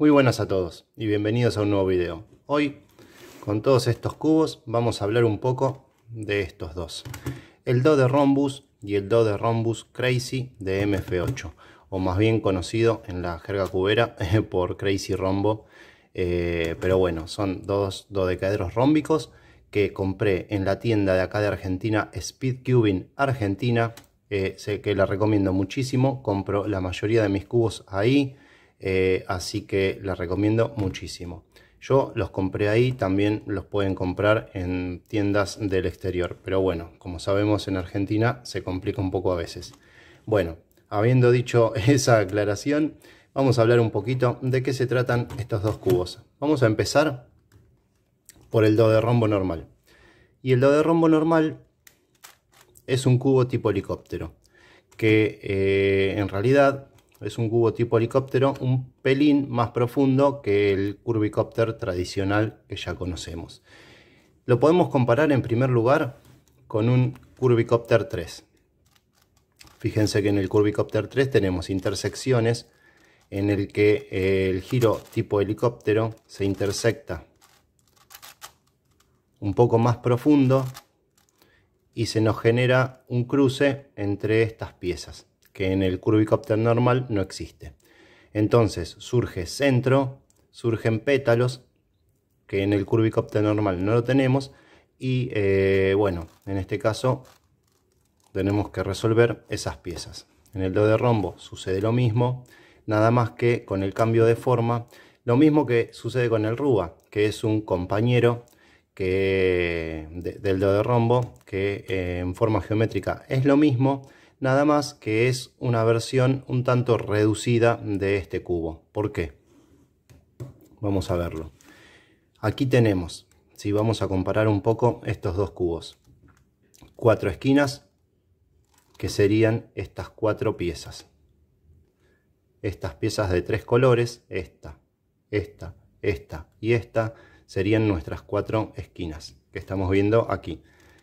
Muy buenas a todos y bienvenidos a un nuevo video. Hoy, con todos estos cubos, vamos a hablar un poco de estos dos. El Do de Rhombus y el Do de Rhombus Crazy de MF8, o más bien conocido en la jerga cubera por Crazy Rombo. Eh, pero bueno, son dos dodecaedros rómbicos que compré en la tienda de acá de Argentina, Speed Cubing Argentina. Eh, sé que la recomiendo muchísimo, compro la mayoría de mis cubos ahí. Eh, así que las recomiendo muchísimo. Yo los compré ahí, también los pueden comprar en tiendas del exterior, pero bueno, como sabemos en Argentina se complica un poco a veces. Bueno, habiendo dicho esa aclaración, vamos a hablar un poquito de qué se tratan estos dos cubos. Vamos a empezar por el do de rombo normal. Y el do de rombo normal es un cubo tipo helicóptero, que eh, en realidad es un cubo tipo helicóptero, un pelín más profundo que el curvicóptero tradicional que ya conocemos. Lo podemos comparar en primer lugar con un Curvicopter 3. Fíjense que en el Curvicopter 3 tenemos intersecciones en el que eh, el giro tipo helicóptero se intersecta un poco más profundo y se nos genera un cruce entre estas piezas que en el curvicóptero normal no existe. Entonces surge centro, surgen pétalos, que en el curvicóptero normal no lo tenemos, y eh, bueno, en este caso tenemos que resolver esas piezas. En el do de rombo sucede lo mismo, nada más que con el cambio de forma, lo mismo que sucede con el ruba que es un compañero que, del do de rombo, que eh, en forma geométrica es lo mismo, nada más que es una versión un tanto reducida de este cubo. ¿Por qué? Vamos a verlo. Aquí tenemos, si vamos a comparar un poco estos dos cubos, cuatro esquinas que serían estas cuatro piezas. Estas piezas de tres colores, esta, esta, esta y esta, serían nuestras cuatro esquinas que estamos viendo aquí.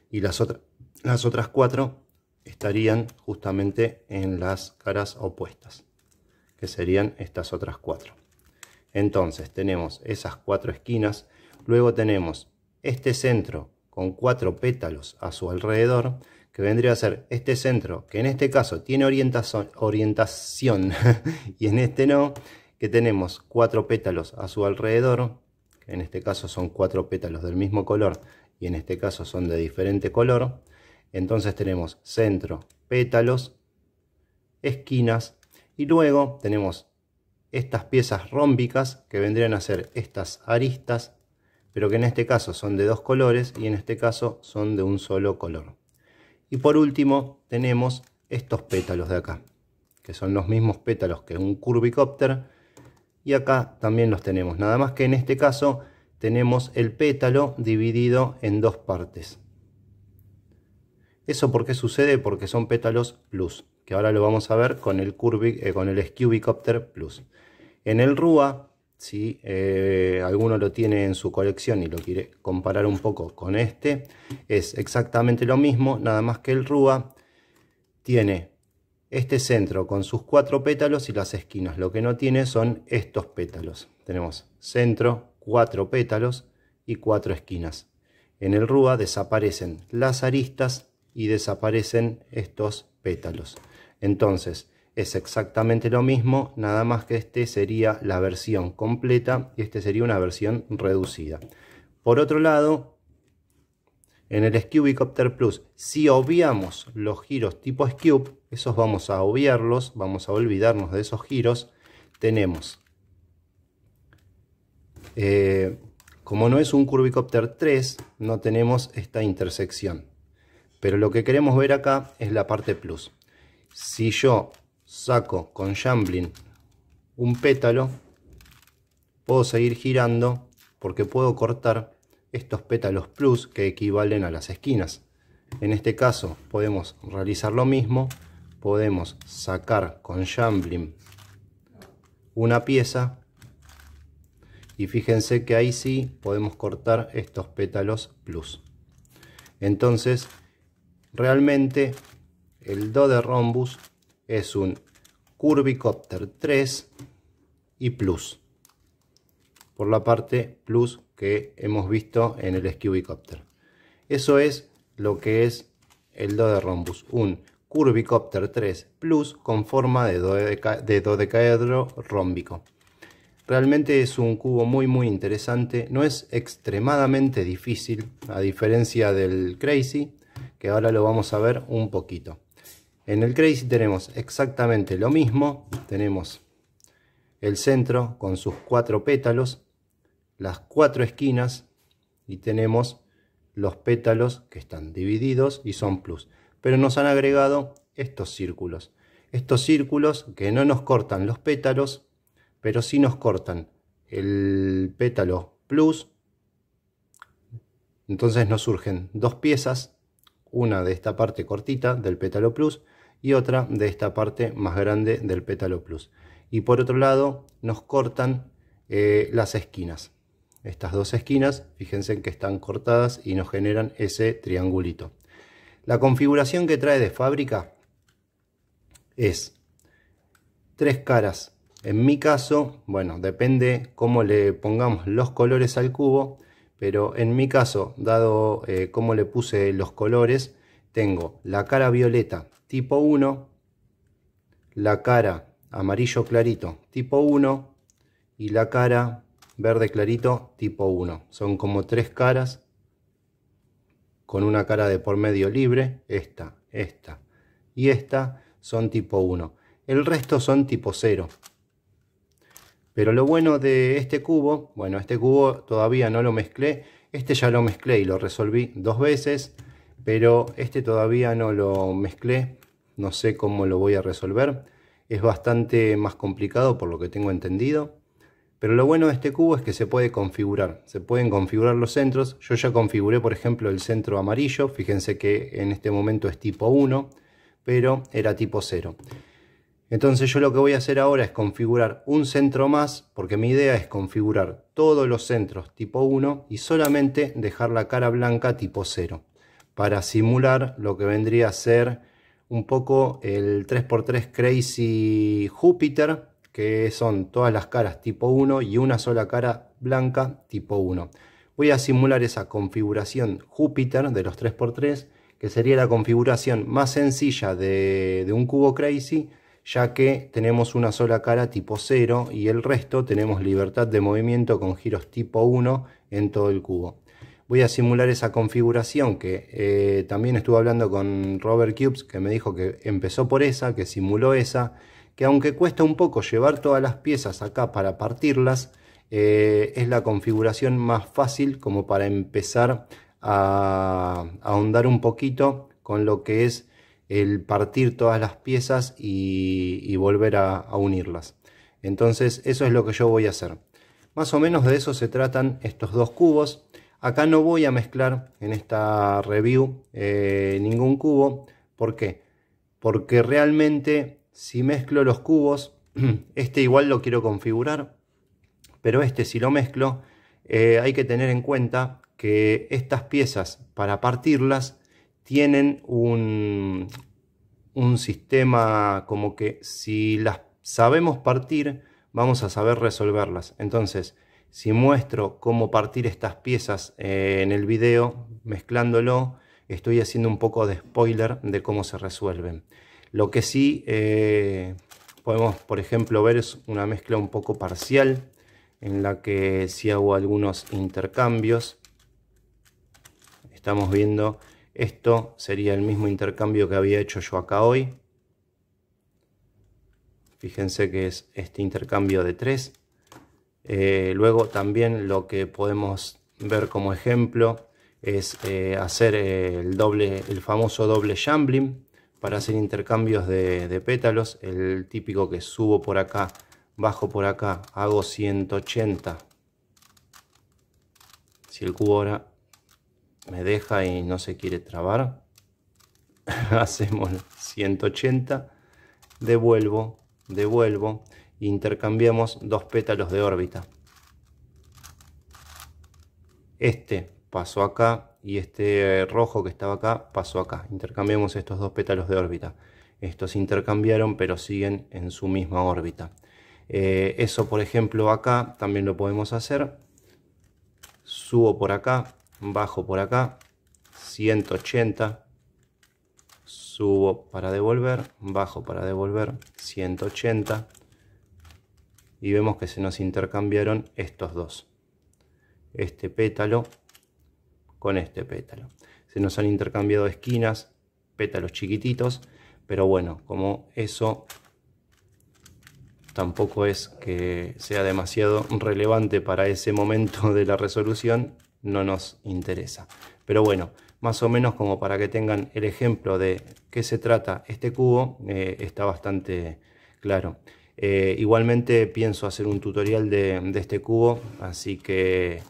Y las, otras las otras cuatro estarían justamente en las caras opuestas, que serían estas otras cuatro. Entonces tenemos esas cuatro esquinas, luego tenemos este centro con cuatro pétalos a su alrededor, que vendría a ser este centro, que en este caso tiene orientación, y en este no, que tenemos cuatro pétalos a su alrededor, que en este caso son cuatro pétalos del mismo color y en este caso son de diferente color, entonces tenemos centro, pétalos, esquinas y luego tenemos estas piezas rómbicas que vendrían a ser estas aristas, pero que en este caso son de dos colores y en este caso son de un solo color. Y por último tenemos estos pétalos de acá, que son los mismos pétalos que un curvicóptero y acá también los tenemos, nada más que en este caso tenemos el pétalo dividido en dos partes. ¿Eso por qué sucede? Porque son pétalos plus, que ahora lo vamos a ver con el, Curvic, eh, con el Scubicopter Plus. En el RUA, si eh, alguno lo tiene en su colección y lo quiere comparar un poco con este, es exactamente lo mismo, nada más que el RUA tiene este centro con sus cuatro pétalos y las esquinas. Lo que no tiene son estos pétalos. Tenemos centro, cuatro pétalos y cuatro esquinas. En el RUA desaparecen las aristas y desaparecen estos pétalos. Entonces, es exactamente lo mismo, nada más que este sería la versión completa y este sería una versión reducida. Por otro lado, en el Scubicopter Plus, si obviamos los giros tipo Skew, esos vamos a obviarlos, vamos a olvidarnos de esos giros, tenemos, eh, como no es un Curbicopter 3, no tenemos esta intersección. Pero lo que queremos ver acá es la parte plus. Si yo saco con Jamblin un pétalo, puedo seguir girando porque puedo cortar estos pétalos plus que equivalen a las esquinas. En este caso podemos realizar lo mismo, podemos sacar con Jamblin una pieza y fíjense que ahí sí podemos cortar estos pétalos plus. Entonces Realmente el do de Rhombus es un Curvicopter 3 y Plus. Por la parte Plus que hemos visto en el Scubicopter. Eso es lo que es el do de Rhombus. un Curvicopter 3 Plus con forma de, de dodecaedro rómbico. Realmente es un cubo muy muy interesante, no es extremadamente difícil, a diferencia del Crazy, que ahora lo vamos a ver un poquito. En el Crazy tenemos exactamente lo mismo, tenemos el centro con sus cuatro pétalos, las cuatro esquinas y tenemos los pétalos que están divididos y son plus. Pero nos han agregado estos círculos. Estos círculos que no nos cortan los pétalos, pero sí nos cortan el pétalo plus. Entonces nos surgen dos piezas una de esta parte cortita del pétalo plus y otra de esta parte más grande del pétalo plus. Y por otro lado nos cortan eh, las esquinas. Estas dos esquinas, fíjense que están cortadas y nos generan ese triangulito. La configuración que trae de fábrica es tres caras. En mi caso, bueno, depende cómo le pongamos los colores al cubo, pero en mi caso, dado eh, cómo le puse los colores, tengo la cara violeta tipo 1, la cara amarillo clarito tipo 1 y la cara verde clarito tipo 1. Son como tres caras con una cara de por medio libre, esta, esta y esta son tipo 1. El resto son tipo 0. Pero lo bueno de este cubo, bueno, este cubo todavía no lo mezclé. Este ya lo mezclé y lo resolví dos veces, pero este todavía no lo mezclé. No sé cómo lo voy a resolver. Es bastante más complicado por lo que tengo entendido. Pero lo bueno de este cubo es que se puede configurar. Se pueden configurar los centros. Yo ya configuré, por ejemplo, el centro amarillo. Fíjense que en este momento es tipo 1, pero era tipo 0. Entonces yo lo que voy a hacer ahora es configurar un centro más, porque mi idea es configurar todos los centros tipo 1 y solamente dejar la cara blanca tipo 0, para simular lo que vendría a ser un poco el 3x3 Crazy Júpiter, que son todas las caras tipo 1 y una sola cara blanca tipo 1. Voy a simular esa configuración Júpiter de los 3x3, que sería la configuración más sencilla de un cubo Crazy, ya que tenemos una sola cara tipo 0 y el resto tenemos libertad de movimiento con giros tipo 1 en todo el cubo. Voy a simular esa configuración que eh, también estuve hablando con Robert Cubes que me dijo que empezó por esa, que simuló esa, que aunque cuesta un poco llevar todas las piezas acá para partirlas, eh, es la configuración más fácil como para empezar a ahondar un poquito con lo que es el partir todas las piezas y, volver a, unirlas. Entonces eso es lo que yo voy a hacer. Más o menos de eso se tratan estos dos cubos. Acá no voy a mezclar en esta review eh, ningún cubo. ¿Por qué? Porque realmente si mezclo los cubos, este igual lo quiero configurar, pero este si lo mezclo, eh, hay que tener en cuenta que estas piezas para partirlas tienen un, sistema como que si las sabemos partir, vamos a saber resolverlas. Entonces, si muestro cómo partir estas piezas eh, en el video, mezclándolo, estoy haciendo un poco de spoiler de cómo se resuelven. Lo que sí eh, podemos, por ejemplo, ver es una mezcla un poco parcial, en la que si hago algunos intercambios, estamos viendo esto sería el mismo intercambio que había hecho yo acá hoy. Fíjense que es este intercambio de 3. Eh, luego también lo que podemos ver como ejemplo es eh, hacer eh, el, doble, el famoso doble shambling para hacer intercambios de, de, pétalos. El típico que subo por acá, bajo por acá, hago 180. Si el cubo ahora me deja y no se quiere trabar. Hacemos 180, devuelvo, devuelvo, intercambiamos dos pétalos de órbita. Este pasó acá y este rojo que estaba acá pasó acá. Intercambiamos estos dos pétalos de órbita. Estos intercambiaron pero siguen en su misma órbita. Eh, eso por ejemplo acá también lo podemos hacer. Subo por acá, bajo por acá, 180, subo para devolver, bajo para devolver, 180, y vemos que se nos intercambiaron estos dos, este pétalo con este pétalo. Se nos han intercambiado esquinas, pétalos chiquititos, pero bueno, como eso tampoco es que sea demasiado relevante para ese momento de la resolución, no nos interesa. Pero bueno, más o menos como para que tengan el ejemplo de qué se trata este cubo, eh, está bastante claro. Eh, igualmente pienso hacer un tutorial de, este cubo, así que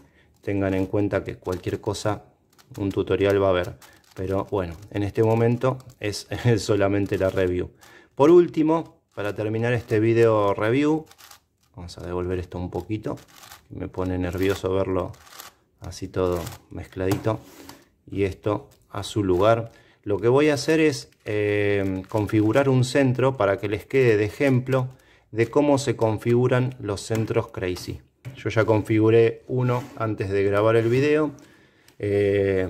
tengan en cuenta que cualquier cosa, un tutorial va a haber. Pero bueno, en este momento es, solamente la review. Por último, para terminar este video review, vamos a devolver esto un poquito, me pone nervioso verlo así todo mezcladito y esto a su lugar lo que voy a hacer es eh, configurar un centro para que les quede de ejemplo de cómo se configuran los centros crazy yo ya configuré uno antes de grabar el video eh,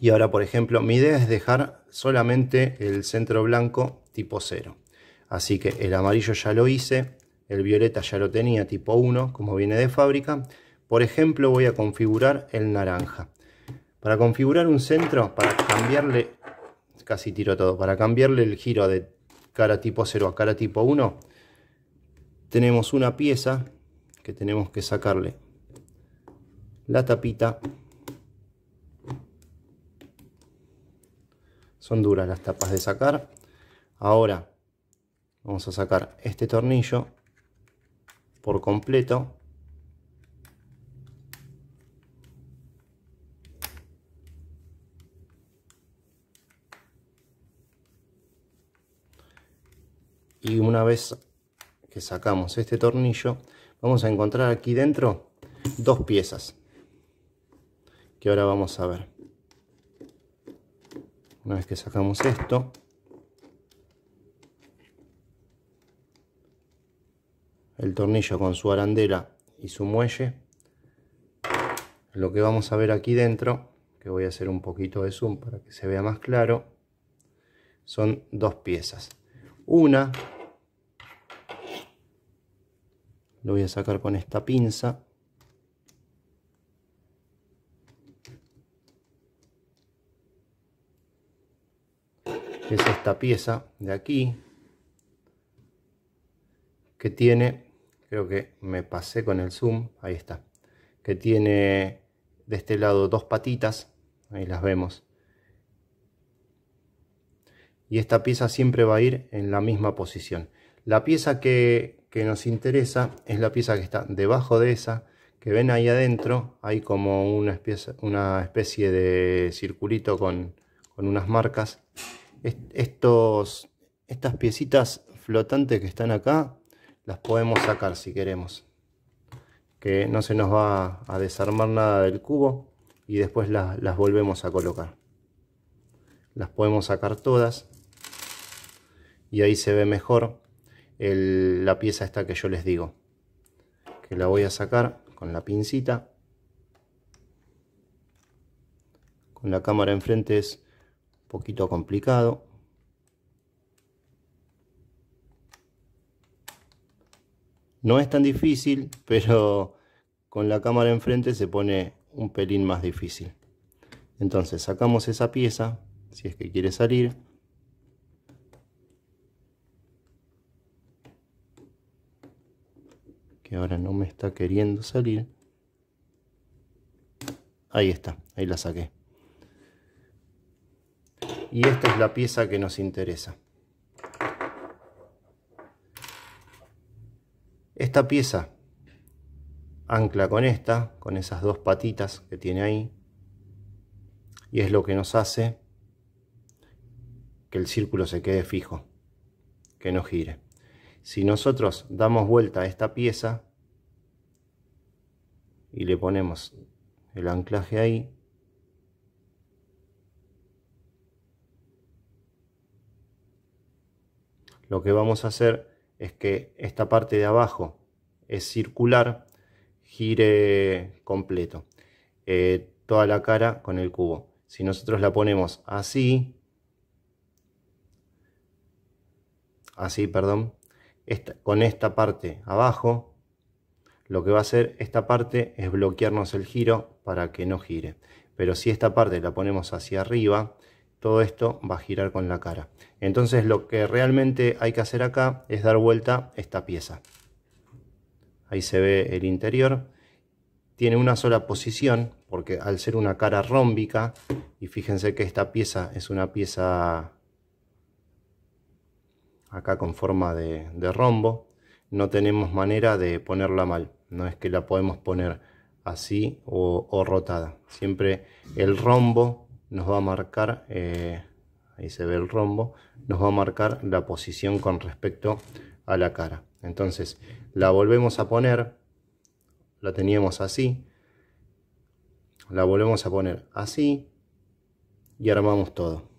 y ahora por ejemplo mi idea es dejar solamente el centro blanco tipo 0 así que el amarillo ya lo hice el violeta ya lo tenía tipo 1 como viene de fábrica por ejemplo, voy a configurar el naranja. Para configurar un centro, para cambiarle, casi tiro todo, para cambiarle el giro de cara tipo 0 a cara tipo 1, tenemos una pieza que tenemos que sacarle la tapita. Son duras las tapas de sacar. Ahora vamos a sacar este tornillo por completo y una vez que sacamos este tornillo vamos a encontrar aquí dentro dos piezas que ahora vamos a ver una vez que sacamos esto el tornillo con su arandela y su muelle lo que vamos a ver aquí dentro que voy a hacer un poquito de zoom para que se vea más claro son dos piezas una. Lo voy a sacar con esta pinza. es esta pieza de aquí. Que tiene, creo que me pasé con el zoom, ahí está. Que tiene de este lado dos patitas, ahí las vemos y esta pieza siempre va a ir en la misma posición. La pieza que, nos interesa es la pieza que está debajo de esa, que ven ahí adentro, hay como una especie, de circulito con, unas marcas. estos, estas piecitas flotantes que están acá, las podemos sacar si queremos. Que no se nos va a desarmar nada del cubo y después las volvemos a colocar. Las podemos sacar todas y ahí se ve mejor la pieza esta que yo les digo que la voy a sacar con la pincita con la cámara enfrente es un poquito complicado no es tan difícil pero con la cámara enfrente se pone un pelín más difícil entonces sacamos esa pieza si es que quiere salir que ahora no me está queriendo salir. Ahí está, ahí la saqué. Y esta es la pieza que nos interesa. Esta pieza ancla con esta, con esas dos patitas que tiene ahí. Y es lo que nos hace que el círculo se quede fijo, que no gire. Si nosotros damos vuelta a esta pieza y le ponemos el anclaje ahí, lo que vamos a hacer es que esta parte de abajo es circular, gire completo. Eh, toda la cara con el cubo. Si nosotros la ponemos así, así, perdón, con esta parte abajo, lo que va a hacer esta parte es bloquearnos el giro para que no gire. Pero si esta parte la ponemos hacia arriba, todo esto va a girar con la cara. Entonces lo que realmente hay que hacer acá es dar vuelta esta pieza. Ahí se ve el interior. Tiene una sola posición, porque al ser una cara rómbica, y fíjense que esta pieza es una pieza acá con forma de, rombo, no tenemos manera de ponerla mal. No es que la podemos poner así o, rotada. Siempre el rombo nos va a marcar, eh, ahí se ve el rombo, nos va a marcar la posición con respecto a la cara. Entonces la volvemos a poner, la teníamos así, la volvemos a poner así y armamos todo.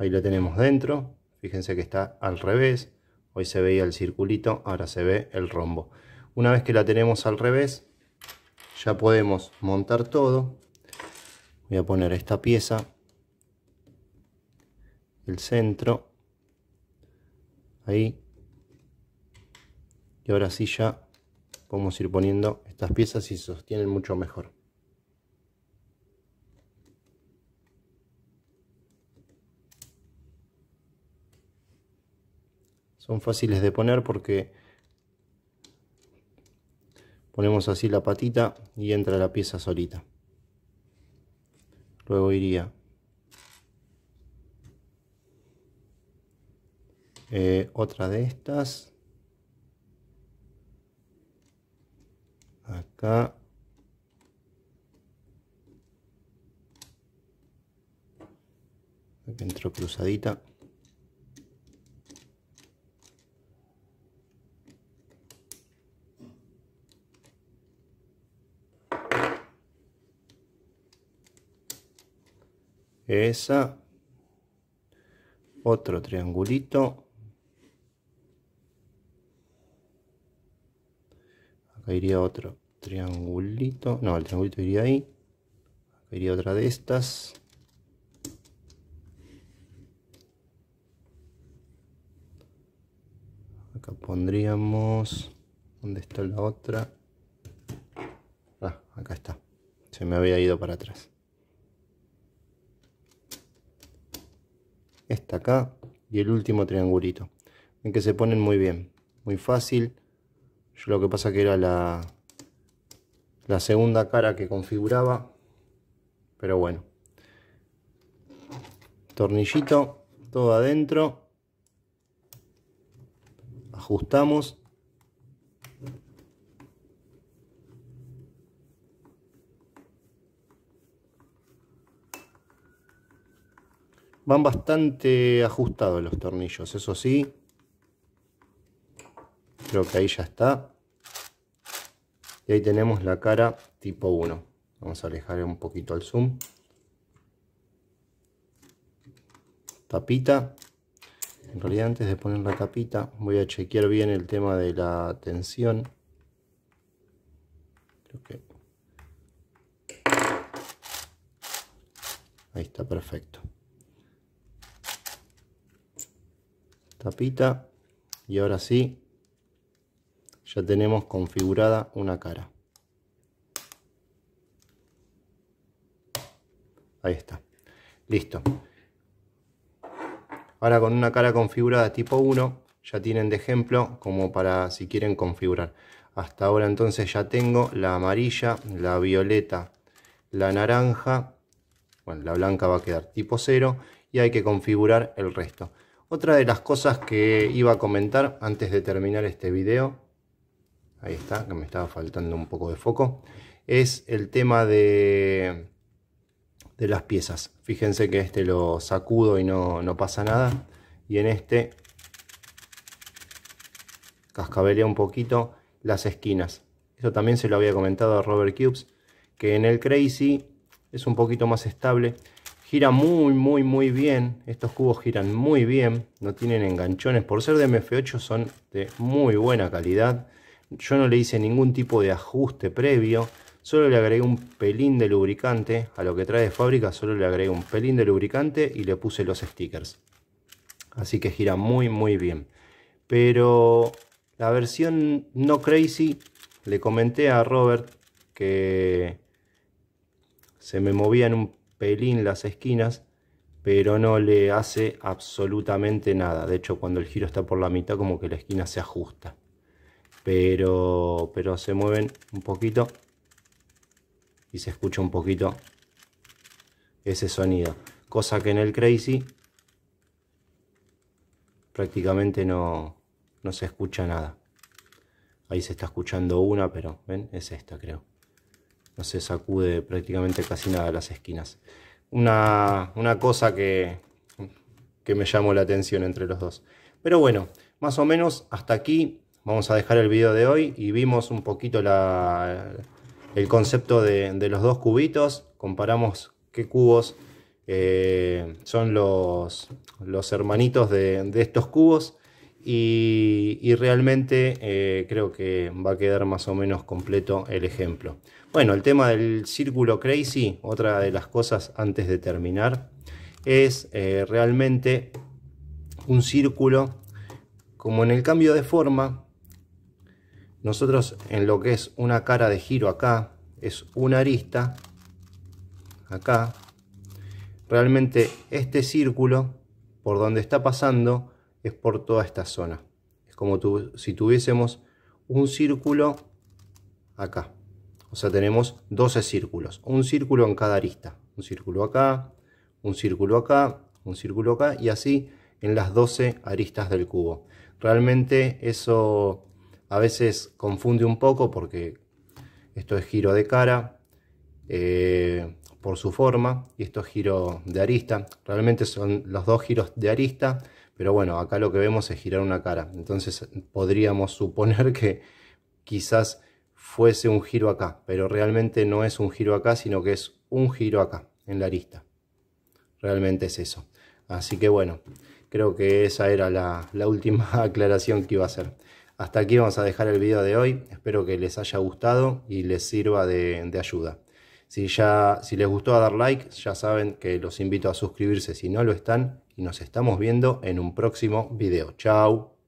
Ahí la tenemos dentro. Fíjense que está al revés. Hoy se veía el circulito, ahora se ve el rombo. Una vez que la tenemos al revés, ya podemos montar todo. Voy a poner esta pieza, el centro, ahí. Y ahora sí ya podemos ir poniendo estas piezas y sostienen mucho mejor. son fáciles de poner porque ponemos así la patita y entra la pieza solita luego iría eh, otra de estas acá entró cruzadita esa otro triangulito acá iría otro triangulito no el triangulito iría ahí acá iría otra de estas acá pondríamos ¿dónde está la otra? ah, acá está se me había ido para atrás acá y el último triangulito. Ven que se ponen muy bien, muy fácil. Yo lo que pasa que era la, la segunda cara que configuraba, pero bueno. Tornillito, todo adentro. Ajustamos Van bastante ajustados los tornillos, eso sí. Creo que ahí ya está. Y ahí tenemos la cara tipo 1. Vamos a alejar un poquito el zoom. Tapita. En realidad antes de poner la tapita voy a chequear bien el tema de la tensión. Creo que... Ahí está perfecto. tapita y ahora sí ya tenemos configurada una cara ahí está listo ahora con una cara configurada tipo 1 ya tienen de ejemplo como para si quieren configurar hasta ahora entonces ya tengo la amarilla la violeta la naranja bueno la blanca va a quedar tipo 0 y hay que configurar el resto otra de las cosas que iba a comentar antes de terminar este video, ahí está, que me estaba faltando un poco de foco, es el tema de, de las piezas. Fíjense que este lo sacudo y no, pasa nada. Y en este cascabelea un poquito las esquinas. Eso también se lo había comentado a Robert Cubes, que en el Crazy es un poquito más estable Gira muy, muy, muy bien. Estos cubos giran muy bien. No tienen enganchones. Por ser de MF8 son de muy buena calidad. Yo no le hice ningún tipo de ajuste previo. Solo le agregué un pelín de lubricante. A lo que trae de fábrica solo le agregué un pelín de lubricante y le puse los stickers. Así que gira muy, muy bien. Pero la versión no crazy, le comenté a Robert que se me movían un pelín las esquinas, pero no le hace absolutamente nada. De hecho, cuando el giro está por la mitad, como que la esquina se ajusta. Pero, pero se mueven un poquito y se escucha un poquito ese sonido. Cosa que en el Crazy prácticamente no, no se escucha nada. Ahí se está escuchando una, pero ven, es esta creo no se sacude prácticamente casi nada las esquinas. Una, cosa que, que me llamó la atención entre los dos. Pero bueno, más o menos hasta aquí vamos a dejar el video de hoy y vimos un poquito la, el concepto de, los dos cubitos, comparamos qué cubos eh, son los, los hermanitos de, estos cubos y, realmente eh, creo que va a quedar más o menos completo el ejemplo. Bueno, el tema del círculo crazy, otra de las cosas antes de terminar, es eh, realmente un círculo como en el cambio de forma, nosotros en lo que es una cara de giro acá, es una arista, acá, realmente este círculo, por donde está pasando, es por toda esta zona. Es como si tuviésemos un círculo acá. O sea, tenemos 12 círculos, un círculo en cada arista. Un círculo acá, un círculo acá, un círculo acá y así en las 12 aristas del cubo. Realmente eso a veces confunde un poco porque esto es giro de cara eh, por su forma y esto es giro de arista. Realmente son los dos giros de arista pero bueno, acá lo que vemos es girar una cara. Entonces podríamos suponer que quizás fuese un giro acá, pero realmente no es un giro acá, sino que es un giro acá, en la arista. Realmente es eso. Así que bueno, creo que esa era la, última aclaración que iba a hacer. Hasta aquí vamos a dejar el video de hoy. Espero que les haya gustado y les sirva de, ayuda. Si, ya, si les gustó dar like, ya saben que los invito a suscribirse si no lo están y nos estamos viendo en un próximo video. Chao.